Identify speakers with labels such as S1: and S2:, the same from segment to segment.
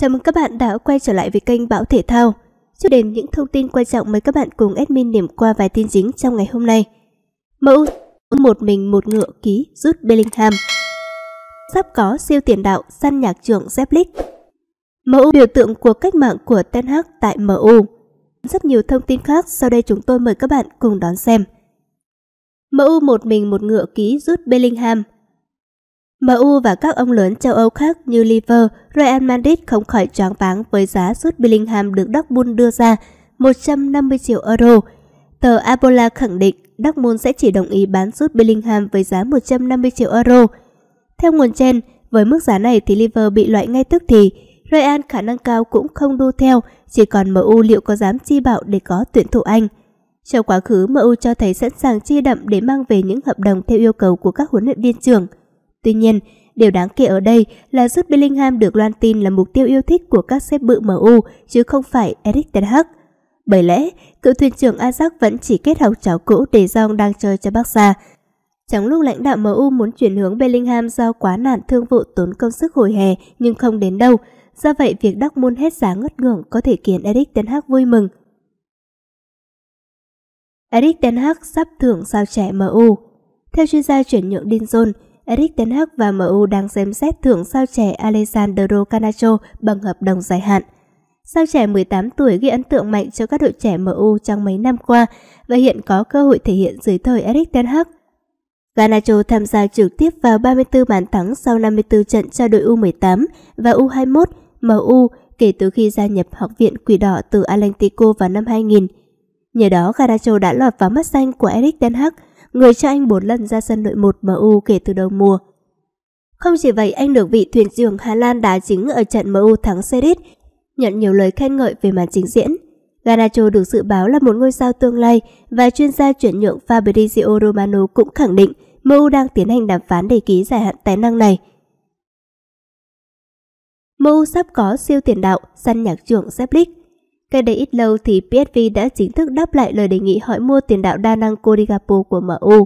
S1: Chào mừng các bạn đã quay trở lại với kênh Bão Thể Thao. Trước đến những thông tin quan trọng mời các bạn cùng admin điểm qua vài tin dính trong ngày hôm nay. MU một mình một ngựa ký rút Bellingham. Sắp có siêu tiền đạo săn nhạc trưởng Zeppelin. MU biểu tượng của cách mạng của Ten Hag tại MU. Rất nhiều thông tin khác, sau đây chúng tôi mời các bạn cùng đón xem. MU một mình một ngựa ký rút Bellingham – MU và các ông lớn châu Âu khác như Liverpool, Real Madrid không khỏi choáng váng với giá sút Bellingham được Dortmund đưa ra 150 triệu euro. Tờ Abola khẳng định Dortmund sẽ chỉ đồng ý bán sút Bellingham với giá 150 triệu euro. Theo nguồn trên, với mức giá này thì Liverpool bị loại ngay tức thì, Real khả năng cao cũng không đua theo, chỉ còn MU liệu có dám chi bạo để có tuyển thủ Anh. Trong quá khứ, MU cho thấy sẵn sàng chi đậm để mang về những hợp đồng theo yêu cầu của các huấn luyện viên trưởng – Tuy nhiên, điều đáng kể ở đây là Jude Bellingham được loan tin là mục tiêu yêu thích của các xếp bự MU chứ không phải Eric Ten Hag. Bởi lẽ, cựu thuyền trưởng Ajax vẫn chỉ kết học cháu cũ để Jong đang chơi cho Barca. Trong lúc lãnh đạo MU muốn chuyển hướng Bellingham do quá nạn thương vụ tốn công sức hồi hè nhưng không đến đâu, do vậy việc Dortmund hết giá ngất ngưỡng có thể khiến Eric Ten Hag vui mừng. Eric Ten Hag sắp thưởng sao trẻ MU. Theo chuyên gia chuyển nhượng Dinzon, Eric Ten Hag và MU đang xem xét thưởng sao trẻ Alessandro Canacho bằng hợp đồng dài hạn. Sao trẻ 18 tuổi ghi ấn tượng mạnh cho các đội trẻ MU trong mấy năm qua và hiện có cơ hội thể hiện dưới thời Eric Ten Hag. Garnacho tham gia trực tiếp vào 34 bàn thắng sau 54 trận cho đội U18 và U21 MU kể từ khi gia nhập Học viện Quỷ Đỏ từ Atlético vào năm 2000. Nhờ đó, Garnacho đã lọt vào mắt xanh của Eric Ten Hag – người cho anh 4 lần ra sân đội 1 MU kể từ đầu mùa. Không chỉ vậy, anh được vị thuyền trưởng Hà Lan đá chính ở trận MU thắng Serif, nhận nhiều lời khen ngợi về màn trình diễn. Garnacho được dự báo là một ngôi sao tương lai và chuyên gia chuyển nhượng Fabrizio Romano cũng khẳng định MU đang tiến hành đàm phán để ký giải hạn tài năng này. MU sắp có siêu tiền đạo, săn nhạc trưởng Zeblick. Cách đây ít lâu thì PSV đã chính thức đáp lại lời đề nghị hỏi mua tiền đạo đa năng Codigapo của MU.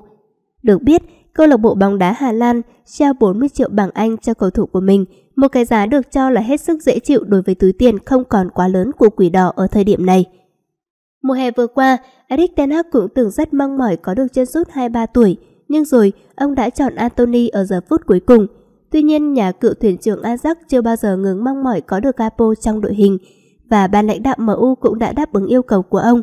S1: Được biết, câu lạc bộ bóng đá Hà Lan trao 40 triệu bảng Anh cho cầu thủ của mình, một cái giá được cho là hết sức dễ chịu đối với túi tiền không còn quá lớn của quỷ đỏ ở thời điểm này. Mùa hè vừa qua, Eric Ten Hag cũng từng rất mong mỏi có được chân sút 23 tuổi, nhưng rồi ông đã chọn Anthony ở giờ phút cuối cùng. Tuy nhiên, nhà cựu thuyền trưởng Ajax chưa bao giờ ngừng mong mỏi có được Capo trong đội hình, và ban lãnh đạo MU cũng đã đáp ứng yêu cầu của ông.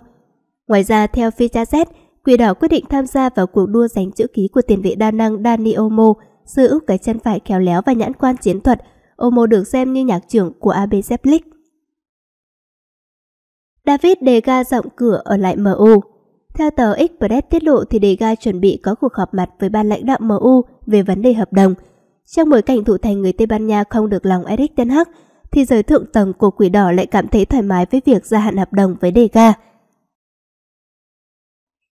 S1: Ngoài ra, theo FIJAZ, Quỷ đỏ quyết định tham gia vào cuộc đua giành chữ ký của tiền vệ đa năng Dani Omo, sư úc cái chân phải khéo léo và nhãn quan chiến thuật. Omo được xem như nhạc trưởng của ABZ League. David Gea rộng cửa ở lại MU. Theo tờ Express tiết lộ thì de Gea chuẩn bị có cuộc họp mặt với ban lãnh đạo MU về vấn đề hợp đồng. Trong bối cảnh thủ thành người Tây Ban Nha không được lòng Eric Ten Hag, thì giới thượng tầng của quỷ đỏ lại cảm thấy thoải mái với việc gia hạn hợp đồng với Dega.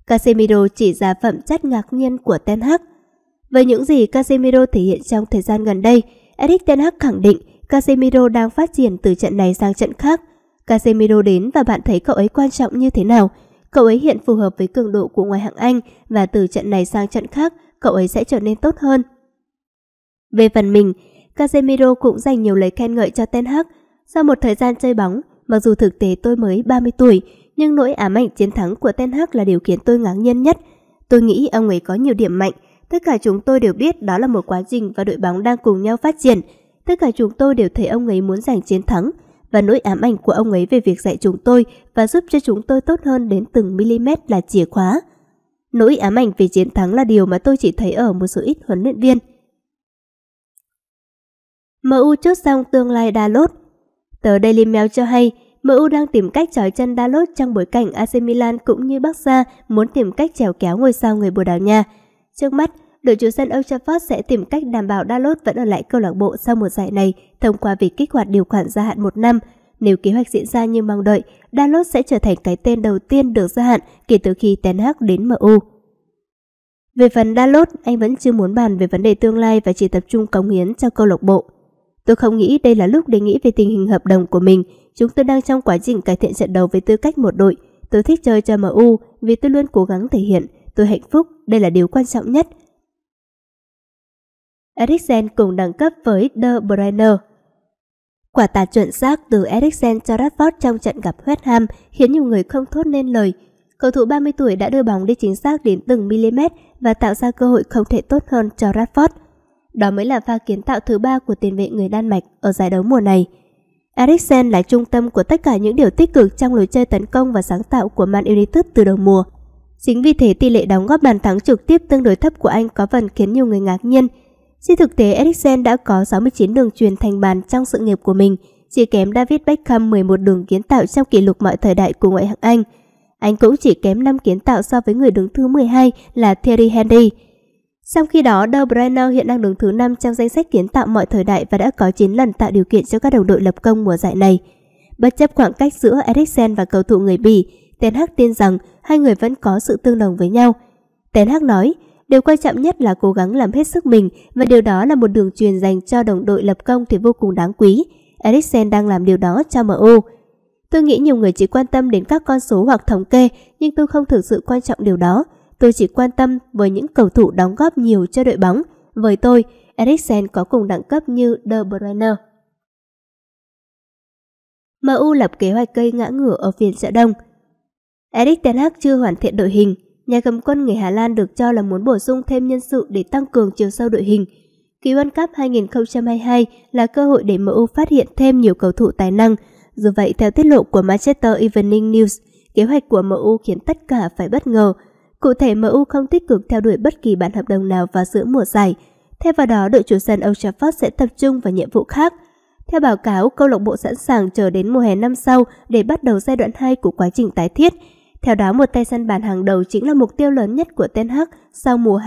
S1: Casemiro chỉ ra phẩm chất ngạc nhiên của Ten Hag. Với những gì Casemiro thể hiện trong thời gian gần đây, Eric Ten Hag khẳng định Casemiro đang phát triển từ trận này sang trận khác. Casemiro đến và bạn thấy cậu ấy quan trọng như thế nào. Cậu ấy hiện phù hợp với cường độ của ngoại hạng Anh và từ trận này sang trận khác, cậu ấy sẽ trở nên tốt hơn. Về phần mình, Casemiro cũng dành nhiều lời khen ngợi cho Ten Hag. Sau một thời gian chơi bóng, mặc dù thực tế tôi mới 30 tuổi, nhưng nỗi ám ảnh chiến thắng của Ten Hag là điều khiến tôi ngáng nhiên nhất. Tôi nghĩ ông ấy có nhiều điểm mạnh, tất cả chúng tôi đều biết đó là một quá trình và đội bóng đang cùng nhau phát triển. Tất cả chúng tôi đều thấy ông ấy muốn giành chiến thắng và nỗi ám ảnh của ông ấy về việc dạy chúng tôi và giúp cho chúng tôi tốt hơn đến từng mm là chìa khóa. Nỗi ám ảnh về chiến thắng là điều mà tôi chỉ thấy ở một số ít huấn luyện viên – MU chốt xong tương lai Dalot. Tờ Daily Mail cho hay, MU đang tìm cách trói chân Dalot trong bối cảnh AC Milan cũng như Barca muốn tìm cách trèo kéo ngôi sao người Bồ Đào Nha. Trước mắt, đội chủ sân Old Trafford sẽ tìm cách đảm bảo Dalot vẫn ở lại câu lạc bộ sau một giải này thông qua việc kích hoạt điều khoản gia hạn một năm. Nếu kế hoạch diễn ra như mong đợi, Dalot sẽ trở thành cái tên đầu tiên được gia hạn kể từ khi Ten Hag đến MU. Về phần Dalot, anh vẫn chưa muốn bàn về vấn đề tương lai và chỉ tập trung cống hiến cho câu lạc bộ. Tôi không nghĩ đây là lúc để nghĩ về tình hình hợp đồng của mình. Chúng tôi đang trong quá trình cải thiện trận đấu với tư cách một đội. Tôi thích chơi cho MU vì tôi luôn cố gắng thể hiện. Tôi hạnh phúc, đây là điều quan trọng nhất. Eriksen cùng đẳng cấp với De Bruyne. Quả tạt chuẩn xác từ Eriksen cho Radford trong trận gặp West Ham khiến nhiều người không thốt nên lời. Cầu thủ 30 tuổi đã đưa bóng đi chính xác đến từng mm và tạo ra cơ hội không thể tốt hơn cho Radford đó mới là pha kiến tạo thứ ba của tiền vệ người Đan Mạch ở giải đấu mùa này. Eriksen là trung tâm của tất cả những điều tích cực trong lối chơi tấn công và sáng tạo của Man United từ đầu mùa. Chính vì thế tỷ lệ đóng góp bàn thắng trực tiếp tương đối thấp của anh có phần khiến nhiều người ngạc nhiên. Trên thực tế, Eriksen đã có 69 đường truyền thành bàn trong sự nghiệp của mình, chỉ kém David Beckham 11 đường kiến tạo trong kỷ lục mọi thời đại của ngoại hạng Anh. Anh cũng chỉ kém 5 kiến tạo so với người đứng thứ 12 là Thierry Henry. Trong khi đó, De Brainer hiện đang đứng thứ 5 trong danh sách kiến tạo mọi thời đại và đã có 9 lần tạo điều kiện cho các đồng đội lập công mùa giải này. Bất chấp khoảng cách giữa Eriksen và cầu thủ người Bỉ, Ten Hag tin rằng hai người vẫn có sự tương đồng với nhau. Ten Hag nói, điều quan trọng nhất là cố gắng làm hết sức mình và điều đó là một đường truyền dành cho đồng đội lập công thì vô cùng đáng quý. Eriksen đang làm điều đó cho MU. Tôi nghĩ nhiều người chỉ quan tâm đến các con số hoặc thống kê, nhưng tôi không thực sự quan trọng điều đó. Tôi chỉ quan tâm với những cầu thủ đóng góp nhiều cho đội bóng. Với tôi, Eriksen có cùng đẳng cấp như De Bruyne. MU lập kế hoạch cây ngã ngửa ở phiên chợ đông. erik Ten Hag chưa hoàn thiện đội hình. Nhà cầm quân người Hà Lan được cho là muốn bổ sung thêm nhân sự để tăng cường chiều sâu đội hình. Kỳ World Cup 2022 là cơ hội để MU phát hiện thêm nhiều cầu thủ tài năng. Dù vậy, theo tiết lộ của Manchester Evening News, kế hoạch của MU khiến tất cả phải bất ngờ Cụ thể MU không tích cực theo đuổi bất kỳ bản hợp đồng nào vào giữa mùa giải. Thay vào đó, đội chủ sân Old Trafford sẽ tập trung vào nhiệm vụ khác. Theo báo cáo, câu lạc bộ sẵn sàng chờ đến mùa hè năm sau để bắt đầu giai đoạn 2 của quá trình tái thiết. Theo đó, một tay săn bàn hàng đầu chính là mục tiêu lớn nhất của Ten Hag sau mùa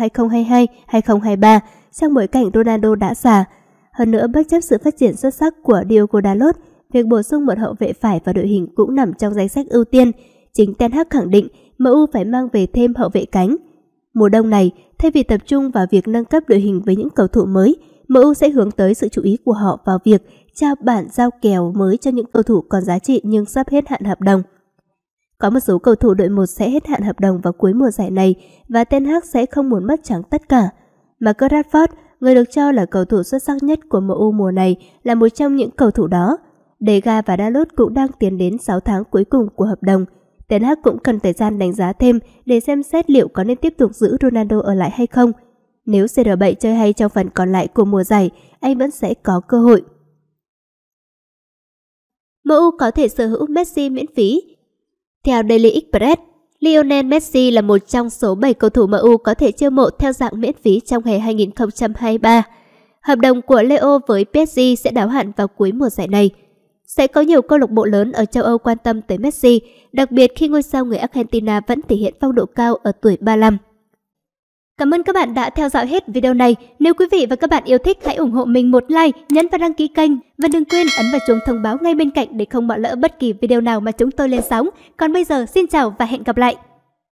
S1: 2022-2023 trong bối cảnh Ronaldo đã già. Hơn nữa, bất chấp sự phát triển xuất sắc của Diogo Dalot, việc bổ sung một hậu vệ phải vào đội hình cũng nằm trong danh sách ưu tiên. Chính Ten Hag khẳng định MU phải mang về thêm hậu vệ cánh. Mùa đông này, thay vì tập trung vào việc nâng cấp đội hình với những cầu thủ mới, MU sẽ hướng tới sự chú ý của họ vào việc trao bản giao kèo mới cho những cầu thủ còn giá trị nhưng sắp hết hạn hợp đồng. Có một số cầu thủ đội 1 sẽ hết hạn hợp đồng vào cuối mùa giải này và Ten Hag sẽ không muốn mất trắng tất cả. Mà Radford, người được cho là cầu thủ xuất sắc nhất của MU mùa này, là một trong những cầu thủ đó. De Gea và Dalot cũng đang tiến đến 6 tháng cuối cùng của hợp đồng – Ten Hag cũng cần thời gian đánh giá thêm để xem xét liệu có nên tiếp tục giữ Ronaldo ở lại hay không. Nếu CR7 chơi hay trong phần còn lại của mùa giải, anh vẫn sẽ có cơ hội. MU có thể sở hữu Messi miễn phí. Theo Daily Express, Lionel Messi là một trong số 7 cầu thủ MU có thể chiêu mộ theo dạng miễn phí trong hè 2023. Hợp đồng của Leo với PSG sẽ đáo hạn vào cuối mùa giải này. Sẽ có nhiều câu lạc bộ lớn ở châu Âu quan tâm tới Messi, đặc biệt khi ngôi sao người Argentina vẫn thể hiện phong độ cao ở tuổi 35. Cảm ơn các bạn đã theo dõi hết video này. Nếu quý vị và các bạn yêu thích hãy ủng hộ mình một like, nhấn và đăng ký kênh. Và đừng quên ấn vào chuông thông báo ngay bên cạnh để không bỏ lỡ bất kỳ video nào mà chúng tôi lên sóng. Còn bây giờ xin chào và hẹn gặp lại!